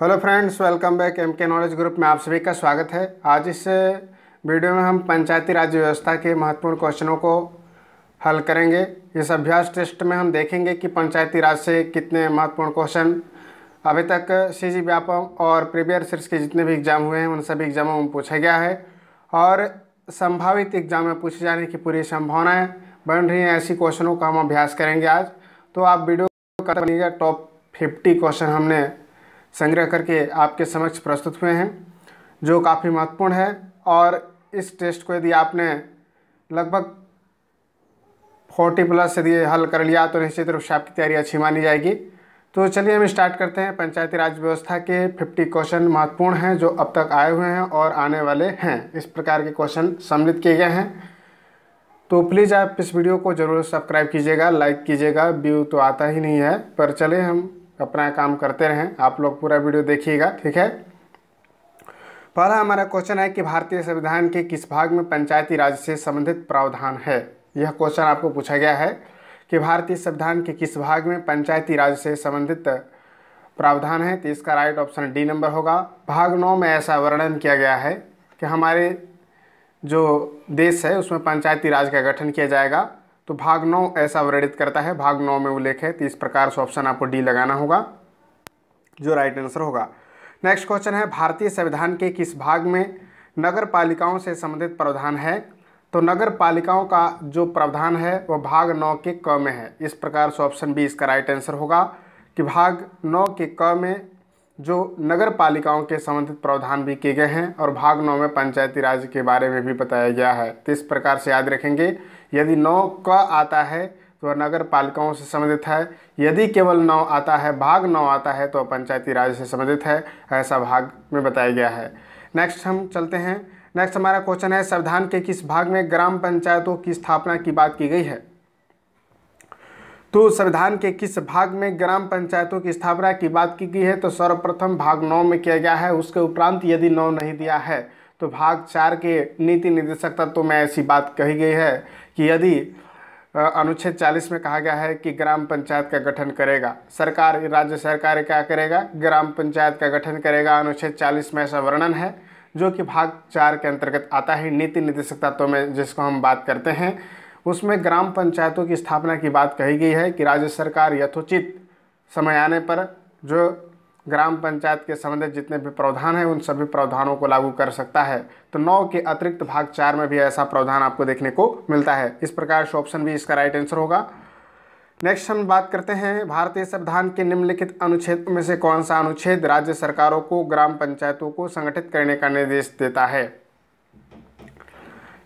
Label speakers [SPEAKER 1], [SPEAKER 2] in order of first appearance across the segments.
[SPEAKER 1] hello friends welcome back M K knowledge group में आप सभी का स्वागत है आज इस वीडियो में हम पंचायती राज व्यवस्था के महत्वपूर्ण क्वेश्चनों को हल करेंगे इस अभ्यास टेस्ट में हम देखेंगे कि पंचायती राज से कितने महत्वपूर्ण क्वेश्चन अभी तक सी जी व्यापम और प्रीवियर सीर्स के जितने भी एग्ज़ाम हुए हैं उन सभी एग्ज़ामों में पूछा गया है और संभावित एग्ज़ाम में पूछे जाने की पूरी संभावनाएँ बन रही हैं ऐसी क्वेश्चनों का हम अभ्यास करेंगे आज तो आप वीडियो का टॉप फिफ्टी क्वेश्चन हमने संग्रह करके आपके समक्ष प्रस्तुत हुए हैं जो काफ़ी महत्वपूर्ण है और इस टेस्ट को यदि आपने लगभग फोर्टी प्लस यदि हल कर लिया तो निश्चित रूप से आपकी तैयारी अच्छी मानी जाएगी तो चलिए हम स्टार्ट करते हैं पंचायती राज व्यवस्था के 50 क्वेश्चन महत्वपूर्ण हैं जो अब तक आए हुए हैं और आने वाले हैं इस प्रकार के क्वेश्चन सम्मिलित किए गए हैं तो प्लीज़ आप इस वीडियो को ज़रूर सब्सक्राइब कीजिएगा लाइक कीजिएगा व्यू तो आता ही नहीं है पर चले हम अपना काम करते रहें आप लोग पूरा वीडियो देखिएगा ठीक है पहला हमारा क्वेश्चन है कि भारतीय संविधान के किस भाग में पंचायती राज से संबंधित प्रावधान है यह क्वेश्चन आपको पूछा गया है कि भारतीय संविधान के किस भाग में पंचायती राज से संबंधित प्रावधान है तो इसका राइट ऑप्शन डी नंबर होगा भाग नौ में ऐसा वर्णन किया गया है कि हमारे जो देश है उसमें पंचायती राज का गठन किया जाएगा तो भाग नौ ऐसा वर्णित करता है भाग नौ में उल्लेख है तो इस प्रकार से ऑप्शन आपको डी लगाना होगा जो राइट आंसर होगा नेक्स्ट क्वेश्चन है भारतीय संविधान के किस भाग में नगर पालिकाओं से संबंधित प्रावधान है तो नगर पालिकाओं का जो प्रावधान है वह भाग नौ के क में है इस प्रकार से ऑप्शन बी इसका राइट आंसर होगा कि भाग नौ के क में जो नगर पालिकाओं के संबंधित प्रावधान भी किए गए हैं और भाग नौ में पंचायती राज के बारे में भी बताया गया है तो इस प्रकार से याद रखेंगे यदि नौ क आता है तो नगर पालिकाओं से संबंधित है यदि केवल नौ आता है भाग नौ आता है तो पंचायती राज से संबंधित है ऐसा भाग में बताया गया है नेक्स्ट हम चलते हैं नेक्स्ट हमारा क्वेश्चन है संविधान के किस भाग में ग्राम पंचायतों की स्थापना की बात की गई है तो संविधान के किस भाग में ग्राम पंचायतों की स्थापना की बात की गई है तो सर्वप्रथम भाग नौ में किया गया है उसके उपरांत यदि नौ नहीं दिया है तो भाग चार के नीति निर्देशक तत्व तो में ऐसी बात कही गई है कि यदि अनुच्छेद 40 में कहा गया है कि ग्राम पंचायत का गठन करेगा सरकार राज्य सरकार क्या करेगा ग्राम पंचायत का गठन करेगा अनुच्छेद 40 में ऐसा वर्णन है जो कि भाग चार के अंतर्गत आता है नीति निर्देशक तत्व में जिसको हम बात करते हैं उसमें ग्राम पंचायतों की स्थापना की बात कही गई है कि राज्य सरकार यथोचित समय आने पर जो ग्राम पंचायत के संबंधित जितने भी प्रावधान हैं उन सभी प्रावधानों को लागू कर सकता है तो नौ के अतिरिक्त भाग चार में भी ऐसा प्रावधान आपको देखने को मिलता है इस प्रकार से ऑप्शन भी इसका राइट आंसर होगा नेक्स्ट हम बात करते हैं भारतीय संविधान के निम्नलिखित अनुच्छेद में से कौन सा अनुच्छेद राज्य सरकारों को ग्राम पंचायतों को संगठित करने का निर्देश देता है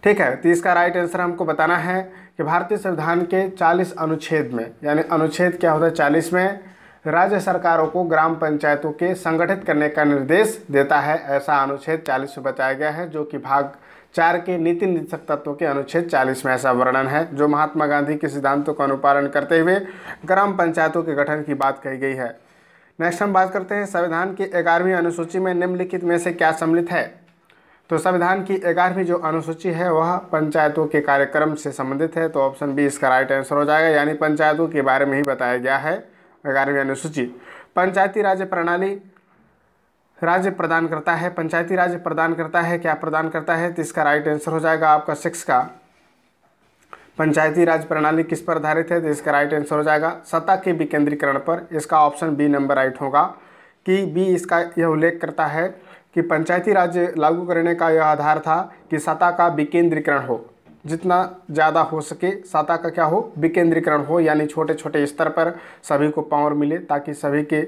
[SPEAKER 1] ठीक है तो इसका राइट आंसर हमको बताना है कि भारतीय संविधान के 40 अनुच्छेद में यानी अनुच्छेद क्या होता है 40 में राज्य सरकारों को ग्राम पंचायतों के संगठित करने का निर्देश देता है ऐसा अनुच्छेद 40 में बताया गया है जो कि भाग चार के नीति निदेशक तत्वों के अनुच्छेद 40 में ऐसा वर्णन है जो महात्मा गांधी के सिद्धांतों का अनुपालन करते हुए ग्राम पंचायतों के गठन की बात कही गई है नेक्स्ट हम बात करते हैं संविधान की ग्यारहवीं अनुसूची में निम्नलिखित में से क्या सम्मिलित है तो संविधान की ग्यारहवीं जो अनुसूची है वह पंचायतों के कार्यक्रम से संबंधित है तो ऑप्शन बी इसका राइट आंसर हो जाएगा यानी पंचायतों के बारे में ही बताया गया है ग्यारहवीं अनुसूची पंचायती राज्य प्रणाली राज्य प्रदान करता है पंचायती राज्य प्रदान करता है क्या प्रदान करता है तो इसका राइट आंसर हो जाएगा आपका सिक्स का पंचायती राज प्रणाली किस पर आधारित है तो इसका राइट आंसर हो जाएगा सत्ता के विकेंद्रीकरण पर इसका ऑप्शन बी नंबर राइट होगा कि बी इसका यह उल्लेख करता है कि पंचायती राज्य लागू करने का यह आधार था कि सत्ता का विकेंद्रीकरण हो जितना ज़्यादा हो सके साता का क्या हो विकेंद्रीकरण हो यानी छोटे छोटे स्तर पर सभी को पावर मिले ताकि सभी के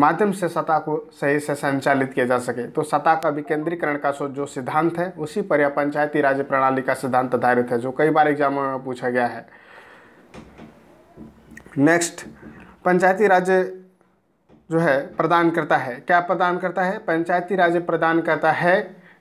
[SPEAKER 1] माध्यम से सता को सही से संचालित किया जा सके तो सता का विकेंद्रीकरण का जो सिद्धांत है उसी पर यह पंचायती राज्य प्रणाली का सिद्धांत आधारित है जो कई बार एग्जाम में पूछा गया है नेक्स्ट पंचायती राज्य जो है प्रदान करता है क्या प्रदान करता है पंचायती राज्य प्रदान करता है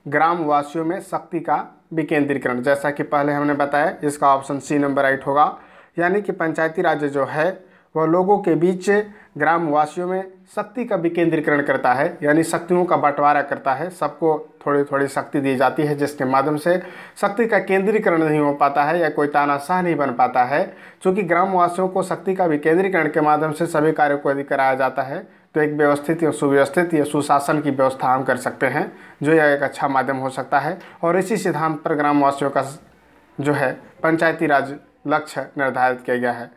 [SPEAKER 1] ग्रामवासियों में शक्ति का विकेंद्रीकरण जैसा कि पहले हमने बताया इसका ऑप्शन सी नंबर राइट होगा यानी कि पंचायती राज्य जो है वह लोगों के बीच ग्रामवासियों में शक्ति का विकेंद्रीकरण करता है यानी शक्तियों का बंटवारा करता है सबको थोड़ी थोड़ी शक्ति दी जाती है जिसके माध्यम से शक्ति का केंद्रीकरण नहीं हो पाता है या कोई तानाशाह नहीं बन पाता है क्योंकि ग्रामवासियों को शक्ति का विकेंद्रीकरण के माध्यम से सभी कार्यों को यदि कराया जाता है तो एक व्यवस्थित या सुव्यवस्थित या सुशासन की व्यवस्था हम कर सकते हैं जो यह एक अच्छा माध्यम हो सकता है और इसी सिद्धांत पर ग्रामवासियों का जो है पंचायती राज लक्ष्य निर्धारित किया गया है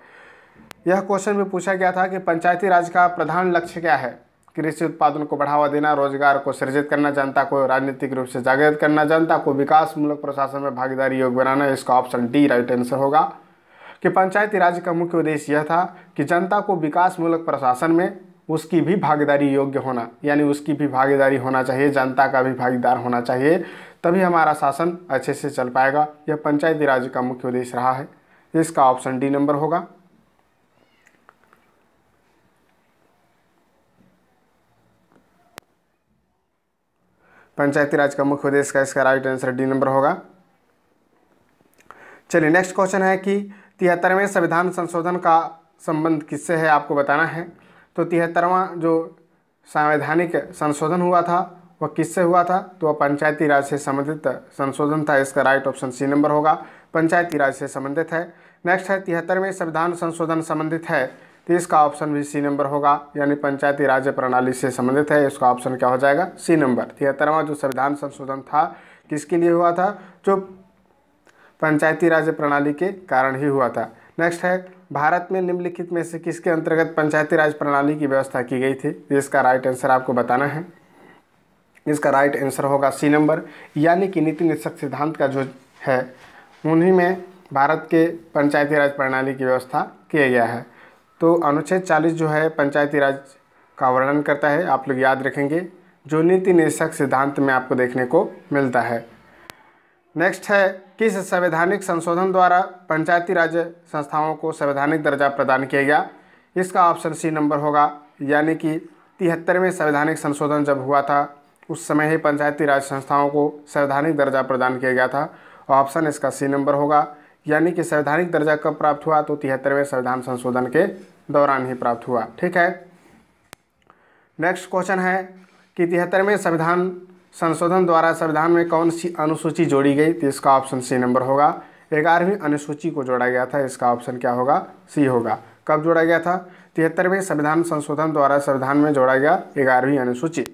[SPEAKER 1] यह क्वेश्चन भी पूछा गया था कि पंचायती राज का प्रधान लक्ष्य क्या है कृषि उत्पादन को बढ़ावा देना रोजगार को सृजित करना जनता को राजनीतिक रूप से जागृत करना जनता को विकास मूलक प्रशासन में भागीदारी योग बनाना इसका ऑप्शन डी राइट आंसर होगा कि पंचायती राज का मुख्य उद्देश्य यह था कि जनता को विकास मूलक प्रशासन में उसकी भी भागीदारी योग्य होना यानी उसकी भी भागीदारी होना चाहिए जनता का भी भागीदार होना चाहिए तभी हमारा शासन अच्छे से चल पाएगा यह पंचायती राज का मुख्य उद्देश्य रहा है इसका ऑप्शन डी नंबर होगा पंचायती राज का मुख्य उद्देश्य का इसका राइट आंसर डी नंबर होगा चलिए नेक्स्ट क्वेश्चन है कि तिहत्तरवें संविधान संशोधन का संबंध किससे है आपको बताना है तो तिहत्तरवां जो संवैधानिक संशोधन हुआ था वह किससे हुआ था तो वह पंचायती राज से संबंधित संशोधन था इसका राइट ऑप्शन सी नंबर होगा पंचायती राज से संबंधित है नेक्स्ट है तिहत्तरवें संविधान संशोधन संबंधित है तो इसका ऑप्शन भी सी नंबर होगा यानी पंचायती राज्य प्रणाली से संबंधित है इसका ऑप्शन क्या हो जाएगा सी नंबर तिहत्तरवां जो संविधान संशोधन था किसके लिए हुआ था जो पंचायती राज्य प्रणाली के कारण ही हुआ था नेक्स्ट है भारत में निम्नलिखित में से किसके अंतर्गत पंचायती राज प्रणाली की व्यवस्था की गई थी जिसका राइट आंसर आपको बताना है इसका राइट आंसर होगा सी नंबर यानी कि नीति निषक सिद्धांत का जो है उन्हीं में भारत के पंचायती राज प्रणाली की व्यवस्था किया गया है तो अनुच्छेद 40 जो है पंचायती राज का वर्णन करता है आप लोग याद रखेंगे जो नीति निरीक्षक सिद्धांत में आपको देखने को मिलता है नेक्स्ट है किस संवैधानिक संशोधन द्वारा पंचायती राज संस्थाओं को संवैधानिक दर्जा प्रदान किया गया इसका ऑप्शन सी नंबर होगा यानी कि तिहत्तरवें संवैधानिक संशोधन जब हुआ था उस समय ही पंचायती राज संस्थाओं को संवैधानिक दर्जा प्रदान किया गया था ऑप्शन इसका सी नंबर होगा यानी कि संवैधानिक दर्जा कब प्राप्त हुआ तो तिहत्तरवें संविधान संशोधन के दौरान ही प्राप्त हुआ ठीक है नेक्स्ट क्वेश्चन है कि तिहत्तरवें संविधान संशोधन द्वारा संविधान में कौन सी अनुसूची जोड़ी गई तो इसका ऑप्शन सी नंबर होगा ग्यारहवीं अनुसूची को जोड़ा गया था इसका ऑप्शन क्या होगा सी होगा कब जोड़ा गया था तिहत्तरवें संविधान संशोधन द्वारा संविधान में जोड़ा गया ग्यारहवीं अनुसूची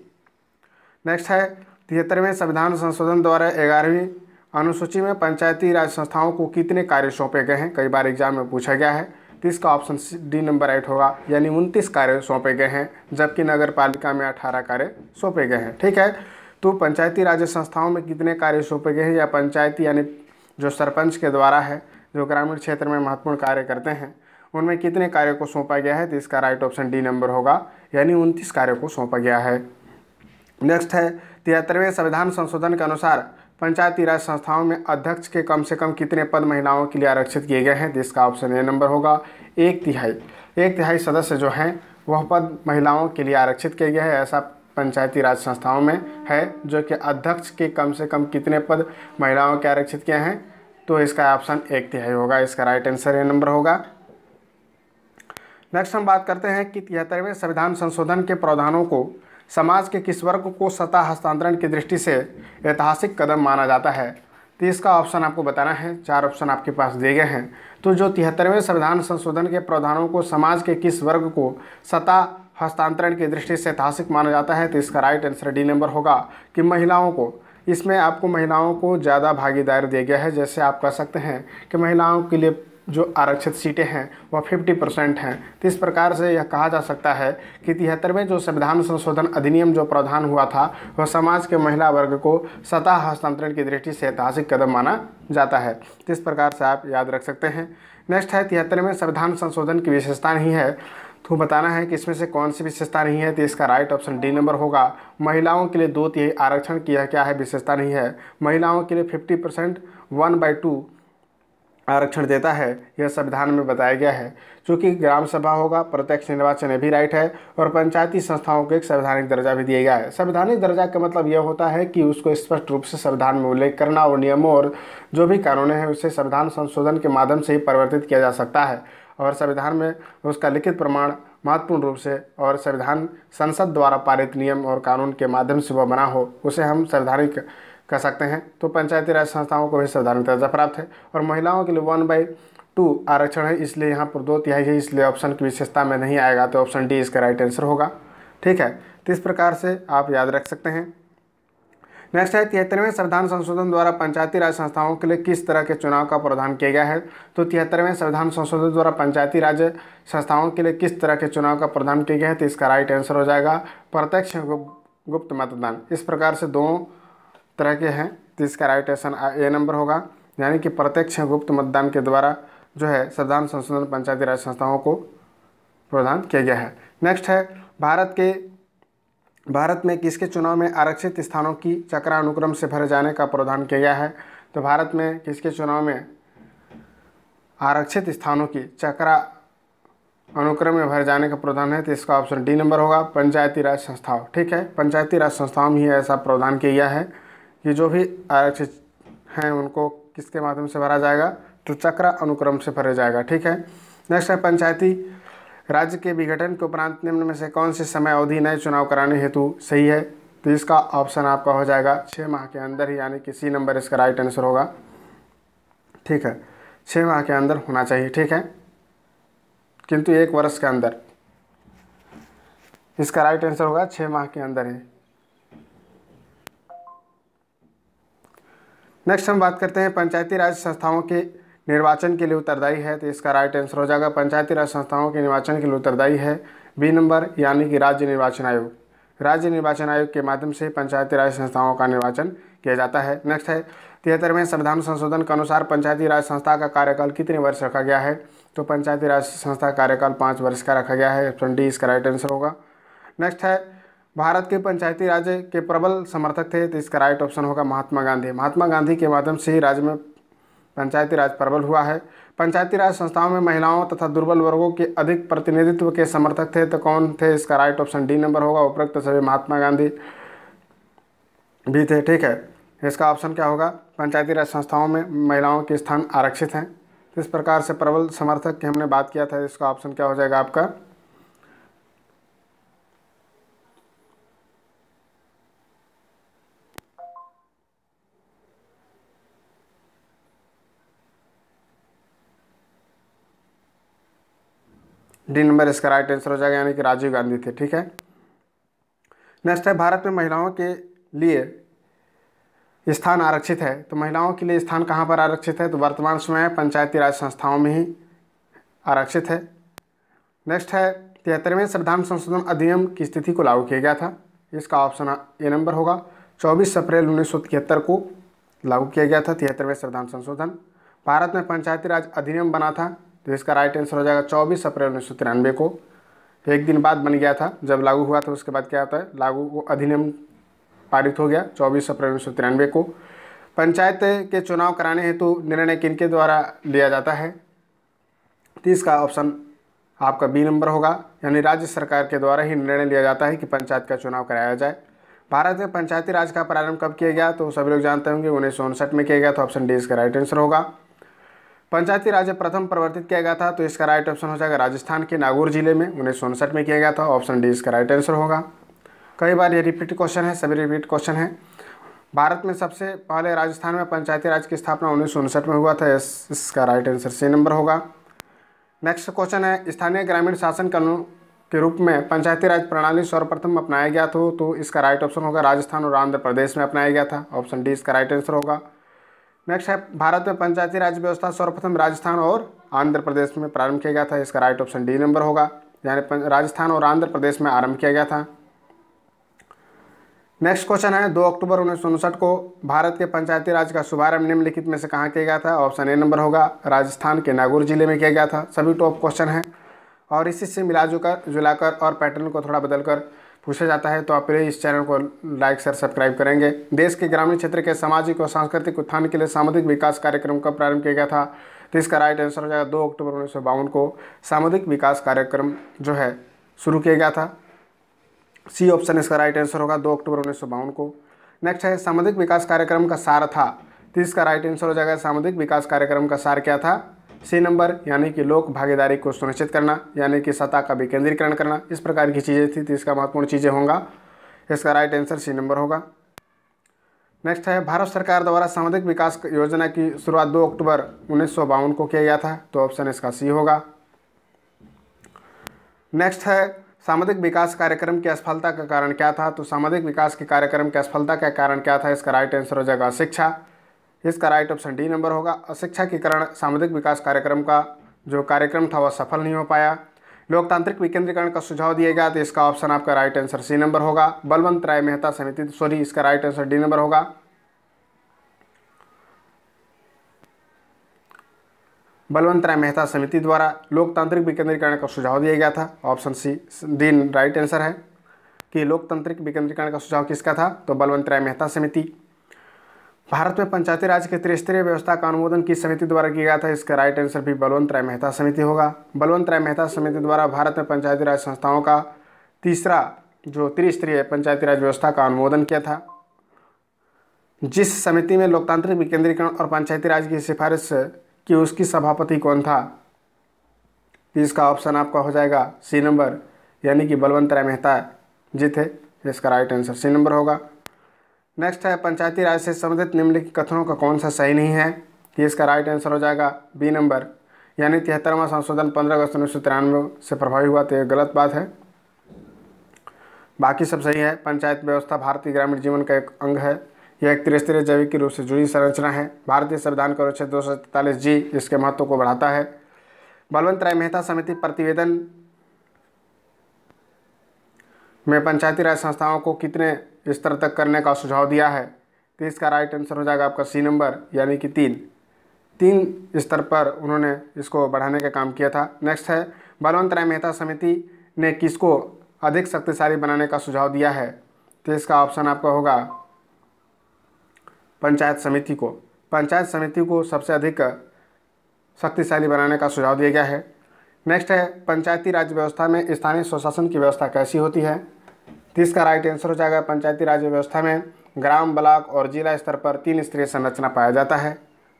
[SPEAKER 1] नेक्स्ट है तिहत्तरवें संविधान संशोधन द्वारा ग्यारहवीं अनुसूची में पंचायती राज संस्थाओं को कितने कार्य सौंपे गए हैं कई बार एग्जाम में पूछा गया है तो इसका ऑप्शन डी नंबर राइट होगा यानी उनतीस कार्य सौंपे गए हैं जबकि नगर पालिका में अठारह कार्य सौंपे गए हैं ठीक है तो पंचायती राज संस्थाओं में कितने कार्य सौंपे गए हैं या पंचायती यानी जो सरपंच के द्वारा है जो ग्रामीण क्षेत्र में महत्वपूर्ण कार्य करते हैं उनमें कितने कार्यों को सौंपा गया है तो इसका राइट ऑप्शन डी नंबर होगा यानी उनतीस कार्यों को सौंपा गया है नेक्स्ट है तिहत्तरवें संविधान संशोधन के अनुसार पंचायती राज संस्थाओं में अध्यक्ष के कम से कम कितने पद महिलाओं के लिए आरक्षित किए गए हैं तो इसका ऑप्शन ए नंबर होगा एक तिहाई एक तिहाई सदस्य जो हैं वह पद महिलाओं के लिए आरक्षित किए गए हैं ऐसा पंचायती राज संस्थाओं में है जो कि अध्यक्ष के कम से कम कितने पद महिलाओं के आरक्षित किए हैं तो इसका ऑप्शन एक तिहाई होगा इसका राइट आंसर ये नंबर होगा नेक्स्ट हम बात करते हैं कि तिहत्तरवें संविधान संशोधन के प्रावधानों को समाज के किस वर्ग को सत्ता हस्तांतरण की दृष्टि से ऐतिहासिक कदम माना जाता है तो इसका ऑप्शन आपको बताना है चार ऑप्शन आपके पास दिए गए हैं तो जो तिहत्तरवें संविधान संशोधन के प्रावधानों को समाज के किस वर्ग को सत्ता हस्तांतरण की दृष्टि से ऐतिहासिक माना जाता है तो इसका राइट आंसर डी नंबर होगा कि महिलाओं को इसमें आपको महिलाओं को ज़्यादा भागीदारी दिया गया है जैसे आप कह सकते हैं कि महिलाओं के लिए जो आरक्षित सीटें हैं वह 50 परसेंट हैं तो इस प्रकार से यह कहा जा सकता है कि तिहत्तरवें जो संविधान संशोधन अधिनियम जो प्रावधान हुआ था वह समाज के महिला वर्ग को सतह हस्तांतरण की दृष्टि से ऐतिहासिक कदम माना जाता है तो इस प्रकार से आप याद रख सकते हैं नेक्स्ट है तिहत्तरवें संविधान संशोधन की विशेषता ही है तो बताना है कि इसमें से कौन सी विशेषता नहीं है तो इसका राइट ऑप्शन डी नंबर होगा महिलाओं के लिए दो तिहाई आरक्षण किया क्या है विशेषता नहीं है महिलाओं के लिए fifty percent one by two आरक्षण देता है यह संविधान में बताया गया है चूँकि ग्राम सभा होगा प्रत्यक्ष निर्वाचन भी राइट है और पंचायती संस्थाओं को एक संवैधानिक दर्जा भी दिया गया है संवैधानिक दर्जा का मतलब यह होता है कि उसको स्पष्ट रूप से संविधान में उल्लेख करना और नियमों और जो भी कानून है उसे संविधान संशोधन के माध्यम से ही परिवर्तित किया जा सकता है और संविधान में उसका लिखित प्रमाण महत्वपूर्ण रूप से और संविधान संसद द्वारा पारित नियम और कानून के माध्यम से वह बना हो उसे हम संवैधानिक कह सकते हैं तो पंचायती राज संस्थाओं को भी संवैधानिक दर्जा प्राप्त है और महिलाओं के लिए वन बाई टू आरक्षण है इसलिए यहाँ पर दो तिहाई है इसलिए ऑप्शन की विशेषता में नहीं आएगा तो ऑप्शन डी इसका राइट आंसर होगा ठीक है तो इस प्रकार से आप याद रख सकते हैं नेक्स्ट है तिहत्तरवें संविधान संशोधन द्वारा पंचायती राज संस्थाओं के लिए किस तरह के चुनाव का प्रावधान किया गया है तो तिहत्तरवें संविधान संशोधन द्वारा पंचायती राज संस्थाओं के लिए किस तरह के चुनाव का प्रावधान किया गया है तो इसका राइट आंसर हो जाएगा प्रत्यक्ष गुप्त मतदान इस प्रकार से दो तरह के हैं तो इसका राइट आंसर ए नंबर होगा यानी कि प्रत्यक्ष गुप्त मतदान के द्वारा जो है संविधान संशोधन पंचायती राज संस्थाओं को प्रदान किया गया है नेक्स्ट है भारत के भारत में किसके चुनाव में आरक्षित स्थानों की चक्रानुक्रम से भरे जाने का प्रावधान किया गया है तो भारत में किसके चुनाव में आरक्षित स्थानों की चक्रा अनुक्रम में भर जाने का प्रावधान है तो इसका ऑप्शन डी नंबर होगा पंचायती राज संस्थाओं ठीक है पंचायती राज संस्थाओं में ही ऐसा प्रावधान किया गया है कि जो भी आरक्षित हैं उनको किसके माध्यम से भरा जाएगा तो चक्रा अनुक्रम से भरा जाएगा ठीक है नेक्स्ट है पंचायती राज्य के विघटन के उपरांत निम्न में से कौन से समय अवधि नए चुनाव कराने हेतु सही है तो इसका ऑप्शन आपका हो जाएगा छः माह के अंदर ही यानी कि सी नंबर इसका राइट आंसर होगा ठीक है छः माह के अंदर होना चाहिए ठीक है किंतु एक वर्ष के अंदर इसका राइट आंसर होगा छः माह के अंदर ही नेक्स्ट हम बात करते हैं पंचायती राज संस्थाओं के निर्वाचन के लिए उत्तरदायी है तो इसका राइट आंसर हो जाएगा पंचायती राज संस्थाओं के निर्वाचन के लिए उत्तरदायी है बी नंबर यानी कि राज्य निर्वाचन आयोग राज्य निर्वाचन आयोग के माध्यम से पंचायती राज संस्थाओं का निर्वाचन किया जाता है नेक्स्ट है तिहत्तरवें संविधान संशोधन के अनुसार पंचायती राज संस्था का कार्यकाल कितने वर्ष रखा गया है तो पंचायती राज संस्था कार्यकाल पाँच वर्ष का रखा गया है ऑप्शन डी इसका राइट आंसर होगा नेक्स्ट है भारत के पंचायती राज के प्रबल समर्थक थे तो इसका राइट ऑप्शन होगा महात्मा गांधी महात्मा गांधी के माध्यम से ही राज्य में पंचायती राज प्रबल हुआ है पंचायती राज संस्थाओं में महिलाओं तथा दुर्बल वर्गों के अधिक प्रतिनिधित्व के समर्थक थे तो कौन थे इसका राइट ऑप्शन डी नंबर होगा उपरोक्त तो सभी महात्मा गांधी भी थे ठीक है इसका ऑप्शन क्या होगा पंचायती राज संस्थाओं में महिलाओं के स्थान आरक्षित हैं इस प्रकार से प्रबल समर्थक की हमने बात किया था इसका ऑप्शन क्या हो जाएगा आपका डी नंबर इसका राइट आंसर हो जाएगा यानी कि राजीव गांधी थे ठीक है नेक्स्ट है भारत में महिलाओं के लिए स्थान आरक्षित है तो महिलाओं के लिए स्थान कहाँ पर आरक्षित है तो वर्तमान समय पंचायती राज संस्थाओं में ही आरक्षित है नेक्स्ट है तिहत्तरवें संविधान संशोधन अधिनियम की स्थिति को लागू किया गया था इसका ऑप्शन ए नंबर होगा 24 अप्रैल उन्नीस को लागू किया गया था तिहत्तरवें संविधान संशोधन भारत में पंचायती राज अधिनियम बना था तो इसका राइट आंसर हो जाएगा चौबीस अप्रैल उन्नीस सौ तिरानवे को एक दिन बाद बन गया था जब लागू हुआ था उसके बाद क्या होता है लागू वो अधिनियम पारित हो गया चौबीस अप्रैल उन्नीस सौ तिरानवे को पंचायत के चुनाव कराने हेतु निर्णय किनके द्वारा लिया जाता है तो इसका ऑप्शन आपका बी नंबर होगा यानी राज्य सरकार के द्वारा ही निर्णय लिया जाता है कि पंचायत का चुनाव कराया जाए भारत में पंचायती राज का प्रारंभ कब किया गया तो सभी लोग जानते होंगे उन्नीस में किया गया तो ऑप्शन डी इसका राइट आंसर होगा पंचायती राज प्रथम प्रवर्तित किया गया था तो इसका राइट ऑप्शन हो जाएगा राजस्थान के नागौर जिले में उन्नीस में किया गया था ऑप्शन डी इसका राइट आंसर होगा कई बार ये रिपीट क्वेश्चन है सभी रिपीट क्वेश्चन है भारत में सबसे पहले राजस्थान में पंचायती राज की स्थापना उन्नीस में हुआ था इस, इसका राइट आंसर सी नंबर होगा नेक्स्ट क्वेश्चन है स्थानीय ग्रामीण शासन कानून के रूप में पंचायती राज प्रणाली सर्वप्रथम अपनाया गया था तो इसका राइट ऑप्शन होगा राजस्थान और आंध्र प्रदेश में अपनाया गया था ऑप्शन डी इसका राइट आंसर होगा नेक्स्ट है भारत में पंचायती राज व्यवस्था सर्वप्रथम राजस्थान और आंध्र प्रदेश में प्रारंभ किया गया था इसका राइट ऑप्शन डी नंबर होगा यानी राजस्थान और आंध्र प्रदेश में आरंभ किया गया था नेक्स्ट क्वेश्चन है दो अक्टूबर उन्नीस को भारत के पंचायती राज का शुभारंभ निम्नलिखित में से कहाँ किया गया था ऑप्शन ए नंबर होगा राजस्थान के नागौर जिले में किया गया था सभी टॉप क्वेश्चन हैं और इसी से मिला जुकर जुलाकर और पैटर्न को थोड़ा बदलकर पूछा जाता है तो आप प्लीज़ इस चैनल को लाइक सर सब्सक्राइब करेंगे देश के ग्रामीण क्षेत्र के सामाजिक और सांस्कृतिक उत्थान के लिए सामुदायिक विकास कार्यक्रम का प्रारंभ किया गया था तो इसका राइट आंसर हो जाएगा दो अक्टूबर उन्नीस सौ बावन को सामुदायिक विकास कार्यक्रम जो है शुरू किया गया था सी ऑप्शन इसका राइट आंसर होगा दो अक्टूबर उन्नीस सौ बावन को नेक्स्ट है सामुदायिक विकास कार्यक्रम का सार था तो इसका राइट आंसर हो जाएगा सामुदायिक विकास कार्यक्रम का सार क्या था सी नंबर यानी कि लोक भागीदारी को सुनिश्चित करना यानी कि सत्ता का विकेंद्रीकरण करना इस प्रकार की चीज़ें थी तो इसका महत्वपूर्ण चीज़ें होंगे इसका राइट आंसर सी नंबर होगा नेक्स्ट है भारत सरकार द्वारा सामाजिक विकास योजना की शुरुआत 2 अक्टूबर उन्नीस को किया गया था तो ऑप्शन इसका सी होगा नेक्स्ट है सामाजिक विकास कार्यक्रम की असफलता का कारण क्या था तो सामाजिक विकास के कार्यक्रम की असफलता का कारण क्या था इसका राइट आंसर हो जाएगा शिक्षा इसका राइट ऑप्शन डी नंबर होगा अशिक्षा के कारण सामुदायिक विकास कार्यक्रम का जो कार्यक्रम था वह सफल नहीं हो पाया लोकतांत्रिक विकेंद्रीकरण का सुझाव दिया गया तो इसका ऑप्शन आपका राइट आंसर सी नंबर होगा बलवंत राय मेहता समिति सॉरी इसका राइट आंसर डी नंबर होगा बलवंत राय मेहता समिति द्वारा लोकतांत्रिक विकेंद्रीकरण का सुझाव दिया गया था option C D right answer है कि लोकतांत्रिक विकेंद्रीकरण का सुझाव किसका था तो बलवंत राय मेहता समिति भारत में पंचायती राज के त्रिस्तरीय व्यवस्था का अनुमोदन किस समिति द्वारा किया गया था इसका राइट आंसर भी बलवंत राय मेहता समिति होगा बलवंत राय मेहता समिति द्वारा भारत में पंचायती राज संस्थाओं का तीसरा जो त्रिस्तरीय पंचायती राज व्यवस्था का अनुमोदन किया था जिस समिति में लोकतांत्रिक विकेंद्रीकरण और पंचायती राज की सिफारिश की उसकी सभापति कौन था तो इसका ऑप्शन आपका हो जाएगा सी नंबर यानी कि बलवंत राय मेहता जी थे इसका राइट आंसर सी नंबर होगा नेक्स्ट है पंचायती राज से संबंधित निम्नलिखित कथनों का कौन सा सही नहीं है ये इसका राइट आंसर हो जाएगा बी नंबर यानी तिहत्तरवां संशोधन पंद्रह अगस्त उन्नीस सौ तिरानवे से प्रभावी हुआ तो यह गलत बात है बाकी सब सही है पंचायत व्यवस्था भारतीय ग्रामीण जीवन का एक अंग है यह एक त्रिस्तरीय जैविक रूप से जुड़ी संरचना है भारतीय संविधान का अनुच्छेद दो सौ जी इसके महत्व को बढ़ाता है बलवंत राय मेहता समिति प्रतिवेदन में पंचायती राज संस्थाओं को कितने बिस्तर तक करने का सुझाव दिया है तो इसका राइट आंसर हो जाएगा आपका सी नंबर यानी कि तीन तीन स्तर पर उन्होंने इसको बढ़ाने का काम किया था नेक्स्ट है बलवंत राय मेहता समिति ने किसको अधिक शक्तिशाली बनाने का सुझाव दिया है तो इसका ऑप्शन आपका होगा पंचायत समिति को पंचायत समिति को सबसे अधिक शक्तिशाली बनाने का सुझाव दिया गया है नेक्स्ट है पंचायती राज व्यवस्था में स्थानीय स्वशासन की व्यवस्था कैसी होती है तो इसका राइट आंसर हो जाएगा पंचायती राज व्यवस्था में ग्राम ब्लॉक और जिला स्तर पर तीन स्तरीय संरचना पाया जाता है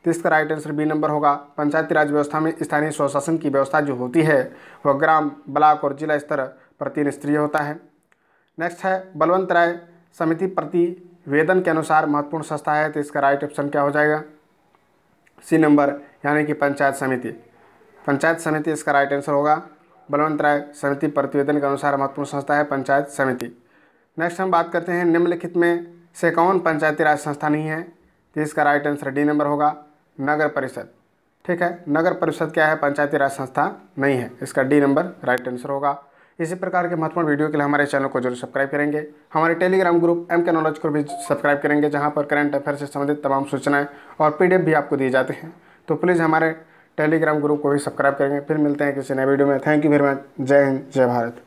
[SPEAKER 1] तो इसका राइट आंसर बी नंबर होगा पंचायती राज व्यवस्था में स्थानीय स्वशासन की व्यवस्था जो होती है वह ग्राम ब्लॉक और जिला स्तर पर तीन स्तरीय होता है नेक्स्ट है बलवंत राय समिति प्रतिवेदन के अनुसार महत्वपूर्ण संस्था है तो इसका राइट ऑप्शन क्या हो जाएगा सी नंबर यानी कि पंचायत समिति पंचायत समिति इसका राइट आंसर होगा बलवंत राय समिति प्रतिवेदन के अनुसार महत्वपूर्ण संस्था है पंचायत समिति नेक्स्ट हम बात करते हैं निम्नलिखित में से कौन पंचायती राज संस्था नहीं है तो इसका राइट आंसर डी नंबर होगा नगर परिषद ठीक है नगर परिषद क्या है पंचायती राज संस्था नहीं है इसका डी नंबर राइट आंसर होगा इसी प्रकार के महत्वपूर्ण वीडियो के लिए हमारे चैनल को जरूर सब्सक्राइब करेंगे हमारे Telegram group M K knowledge को भी सब्सक्राइब करेंगे जहाँ पर करंट अफेयर से संबंधित तमाम सूचनाएँ और पीडीएफ भी आपको दिए जाते हैं तो प्लीज़ हमारे टेलीग्राम ग्रुप को भी सब्सक्राइब करेंगे फिर मिलते हैं किसी नए वीडियो में थैंक यू वेरी मच जय हिंद जय भारत